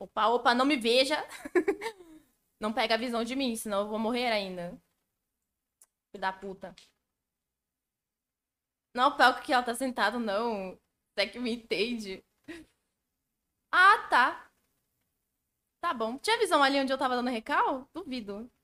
Opa, opa, não me veja. não pega a visão de mim, senão eu vou morrer ainda. Filho da puta. Não é o palco que ela tá sentada, não. Até que me entende. Ah, tá. Tá bom. Tinha visão ali onde eu tava dando recal? Duvido.